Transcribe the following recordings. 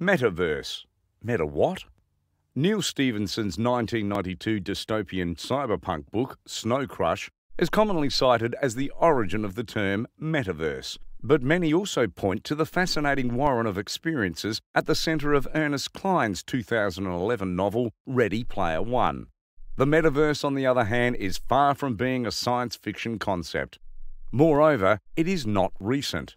Metaverse. Meta what? Neil Stevenson's 1992 dystopian cyberpunk book, Snow Crush, is commonly cited as the origin of the term metaverse, but many also point to the fascinating warren of experiences at the centre of Ernest Klein's 2011 novel, Ready Player One. The metaverse, on the other hand, is far from being a science fiction concept. Moreover, it is not recent.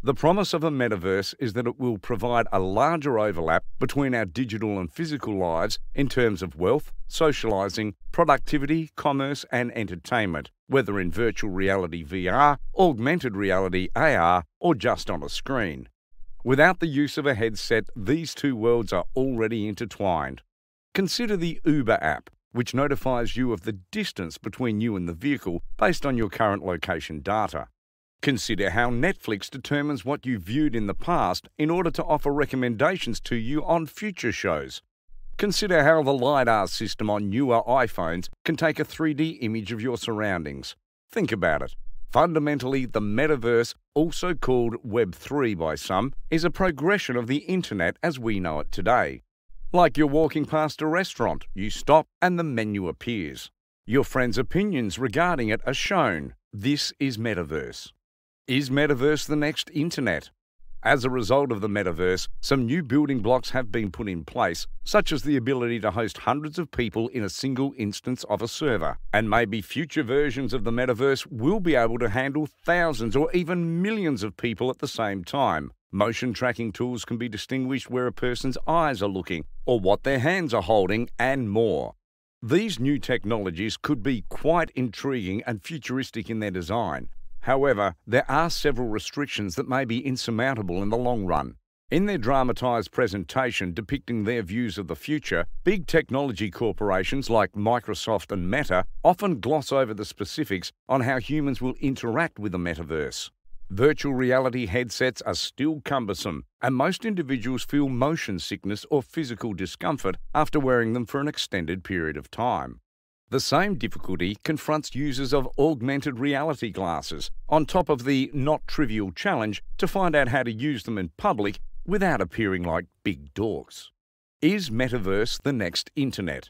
The promise of a metaverse is that it will provide a larger overlap between our digital and physical lives in terms of wealth, socializing, productivity, commerce, and entertainment, whether in virtual reality VR, augmented reality AR, or just on a screen. Without the use of a headset, these two worlds are already intertwined. Consider the Uber app, which notifies you of the distance between you and the vehicle based on your current location data. Consider how Netflix determines what you viewed in the past in order to offer recommendations to you on future shows. Consider how the LiDAR system on newer iPhones can take a 3D image of your surroundings. Think about it. Fundamentally, the metaverse, also called Web3 by some, is a progression of the internet as we know it today. Like you're walking past a restaurant, you stop and the menu appears. Your friends' opinions regarding it are shown. This is metaverse. Is Metaverse the next internet? As a result of the metaverse, some new building blocks have been put in place, such as the ability to host hundreds of people in a single instance of a server. And maybe future versions of the metaverse will be able to handle thousands or even millions of people at the same time. Motion tracking tools can be distinguished where a person's eyes are looking, or what their hands are holding, and more. These new technologies could be quite intriguing and futuristic in their design, However, there are several restrictions that may be insurmountable in the long run. In their dramatised presentation depicting their views of the future, big technology corporations like Microsoft and Meta often gloss over the specifics on how humans will interact with the metaverse. Virtual reality headsets are still cumbersome, and most individuals feel motion sickness or physical discomfort after wearing them for an extended period of time. The same difficulty confronts users of augmented reality glasses, on top of the not trivial challenge to find out how to use them in public without appearing like big dorks. Is Metaverse the next Internet?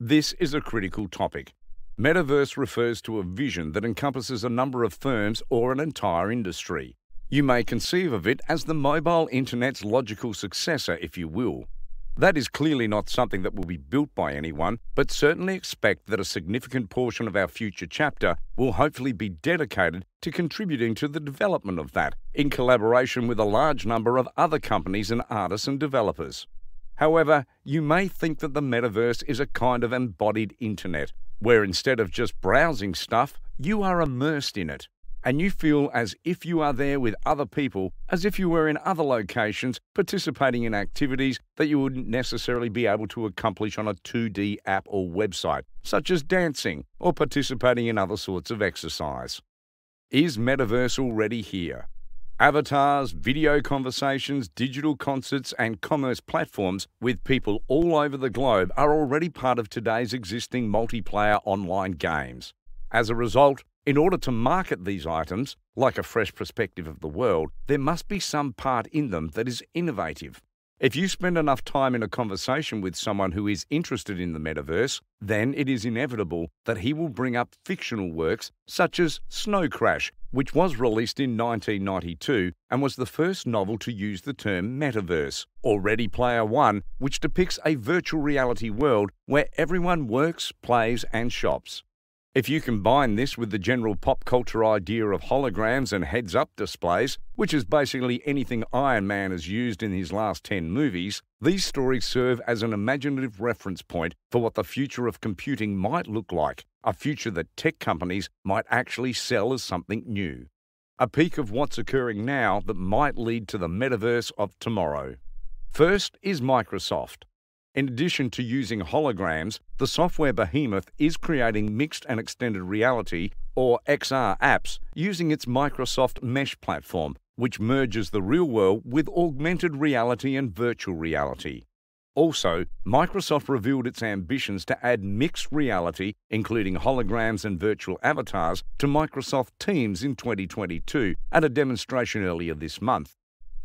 This is a critical topic. Metaverse refers to a vision that encompasses a number of firms or an entire industry. You may conceive of it as the mobile Internet's logical successor, if you will, that is clearly not something that will be built by anyone, but certainly expect that a significant portion of our future chapter will hopefully be dedicated to contributing to the development of that, in collaboration with a large number of other companies and artists and developers. However, you may think that the metaverse is a kind of embodied internet, where instead of just browsing stuff, you are immersed in it and you feel as if you are there with other people, as if you were in other locations participating in activities that you wouldn't necessarily be able to accomplish on a 2D app or website, such as dancing or participating in other sorts of exercise. Is Metaverse already here? Avatars, video conversations, digital concerts, and commerce platforms with people all over the globe are already part of today's existing multiplayer online games. As a result, in order to market these items, like a fresh perspective of the world, there must be some part in them that is innovative. If you spend enough time in a conversation with someone who is interested in the metaverse, then it is inevitable that he will bring up fictional works such as Snow Crash, which was released in 1992 and was the first novel to use the term metaverse, or Ready Player One, which depicts a virtual reality world where everyone works, plays, and shops. If you combine this with the general pop culture idea of holograms and heads up displays, which is basically anything Iron Man has used in his last 10 movies, these stories serve as an imaginative reference point for what the future of computing might look like, a future that tech companies might actually sell as something new. A peek of what's occurring now that might lead to the metaverse of tomorrow. First is Microsoft. In addition to using holograms, the software behemoth is creating mixed and extended reality, or XR, apps using its Microsoft Mesh platform, which merges the real world with augmented reality and virtual reality. Also, Microsoft revealed its ambitions to add mixed reality, including holograms and virtual avatars, to Microsoft Teams in 2022 at a demonstration earlier this month.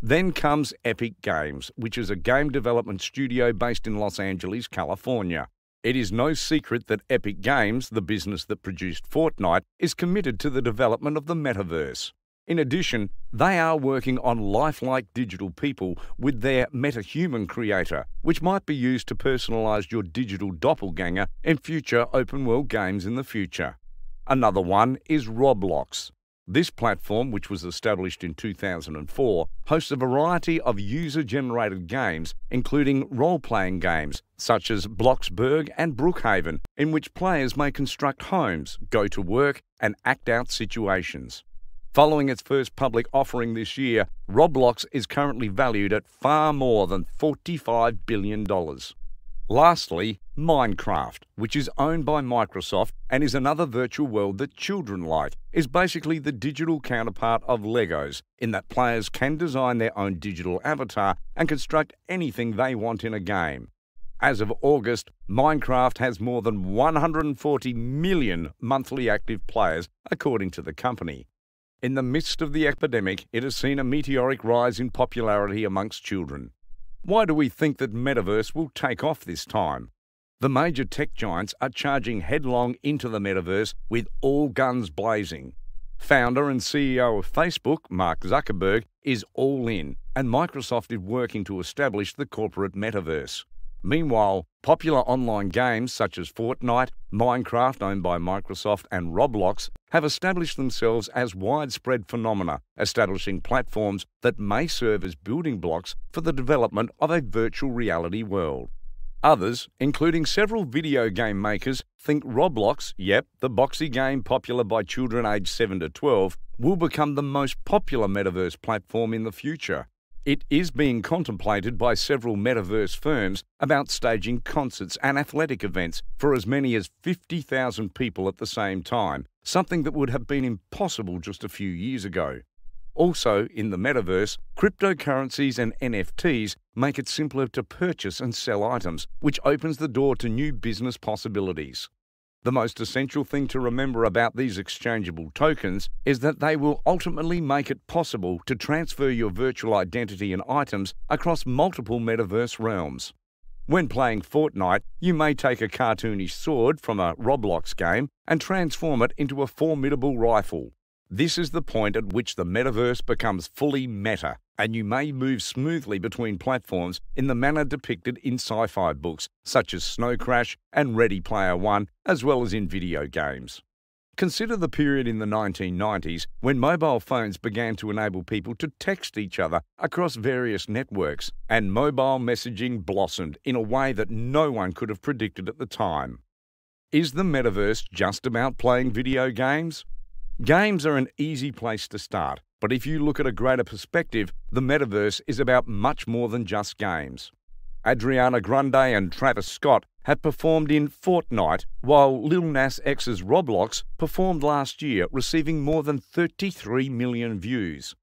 Then comes Epic Games, which is a game development studio based in Los Angeles, California. It is no secret that Epic Games, the business that produced Fortnite, is committed to the development of the metaverse. In addition, they are working on lifelike digital people with their MetaHuman creator, which might be used to personalize your digital doppelganger in future open world games in the future. Another one is Roblox. This platform, which was established in 2004, hosts a variety of user-generated games, including role-playing games such as Bloxburg and Brookhaven, in which players may construct homes, go to work, and act out situations. Following its first public offering this year, Roblox is currently valued at far more than $45 billion. Lastly, Minecraft, which is owned by Microsoft and is another virtual world that children like, is basically the digital counterpart of Legos, in that players can design their own digital avatar and construct anything they want in a game. As of August, Minecraft has more than 140 million monthly active players, according to the company. In the midst of the epidemic, it has seen a meteoric rise in popularity amongst children. Why do we think that metaverse will take off this time? The major tech giants are charging headlong into the metaverse with all guns blazing. Founder and CEO of Facebook, Mark Zuckerberg, is all in, and Microsoft is working to establish the corporate metaverse. Meanwhile, popular online games such as Fortnite, Minecraft, owned by Microsoft, and Roblox have established themselves as widespread phenomena, establishing platforms that may serve as building blocks for the development of a virtual reality world. Others, including several video game makers, think Roblox, yep, the boxy game popular by children aged 7 to 12, will become the most popular metaverse platform in the future, it is being contemplated by several metaverse firms about staging concerts and athletic events for as many as 50,000 people at the same time, something that would have been impossible just a few years ago. Also, in the metaverse, cryptocurrencies and NFTs make it simpler to purchase and sell items, which opens the door to new business possibilities. The most essential thing to remember about these exchangeable tokens is that they will ultimately make it possible to transfer your virtual identity and items across multiple metaverse realms. When playing Fortnite, you may take a cartoonish sword from a Roblox game and transform it into a formidable rifle. This is the point at which the metaverse becomes fully meta and you may move smoothly between platforms in the manner depicted in sci fi books such as Snow Crash and Ready Player One, as well as in video games. Consider the period in the 1990s when mobile phones began to enable people to text each other across various networks, and mobile messaging blossomed in a way that no one could have predicted at the time. Is the metaverse just about playing video games? Games are an easy place to start, but if you look at a greater perspective, the metaverse is about much more than just games. Adriana Grande and Travis Scott have performed in Fortnite, while Lil Nas X's Roblox performed last year, receiving more than 33 million views.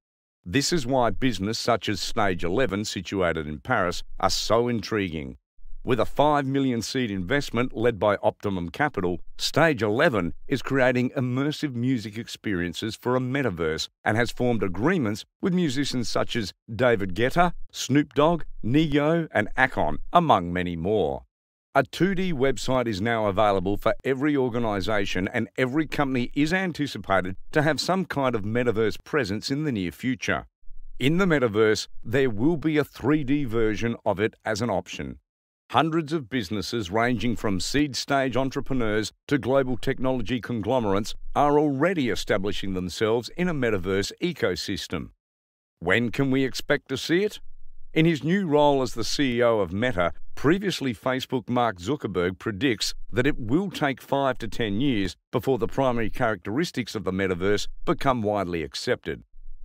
This is why business such as Stage 11, situated in Paris, are so intriguing. With a 5 million seed investment led by Optimum Capital, Stage 11 is creating immersive music experiences for a metaverse and has formed agreements with musicians such as David Guetta, Snoop Dogg, Neo, and Akon, among many more. A 2D website is now available for every organisation, and every company is anticipated to have some kind of metaverse presence in the near future. In the metaverse, there will be a 3D version of it as an option. Hundreds of businesses, ranging from seed stage entrepreneurs to global technology conglomerates, are already establishing themselves in a metaverse ecosystem. When can we expect to see it? In his new role as the CEO of Meta, previously Facebook Mark Zuckerberg predicts that it will take 5 to 10 years before the primary characteristics of the metaverse become widely accepted.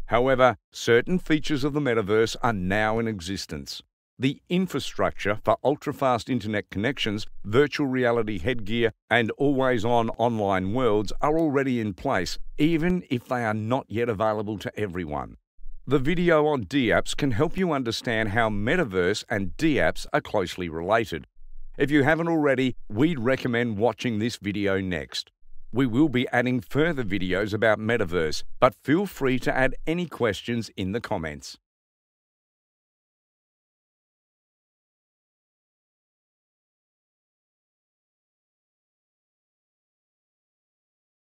However, certain features of the metaverse are now in existence the infrastructure for ultra-fast internet connections, virtual reality headgear, and always-on online worlds are already in place, even if they are not yet available to everyone. The video on DApps can help you understand how Metaverse and DApps are closely related. If you haven't already, we'd recommend watching this video next. We will be adding further videos about Metaverse, but feel free to add any questions in the comments.